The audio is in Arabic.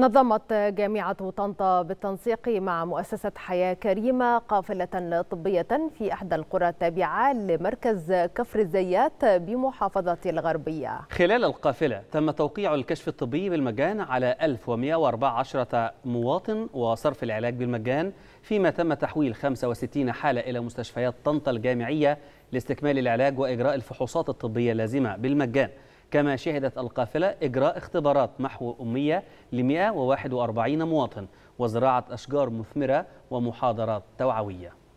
نظمت جامعة طنطا بالتنسيق مع مؤسسة حياة كريمة قافلة طبية في إحدى القرى التابعة لمركز كفر الزيات بمحافظة الغربية خلال القافلة تم توقيع الكشف الطبي بالمجان على 1114 مواطن وصرف العلاج بالمجان فيما تم تحويل 65 حالة إلى مستشفيات طنطا الجامعية لاستكمال العلاج وإجراء الفحوصات الطبية اللازمة بالمجان كما شهدت القافلة إجراء اختبارات محو أمية ل 141 مواطن وزراعة أشجار مثمرة ومحاضرات توعوية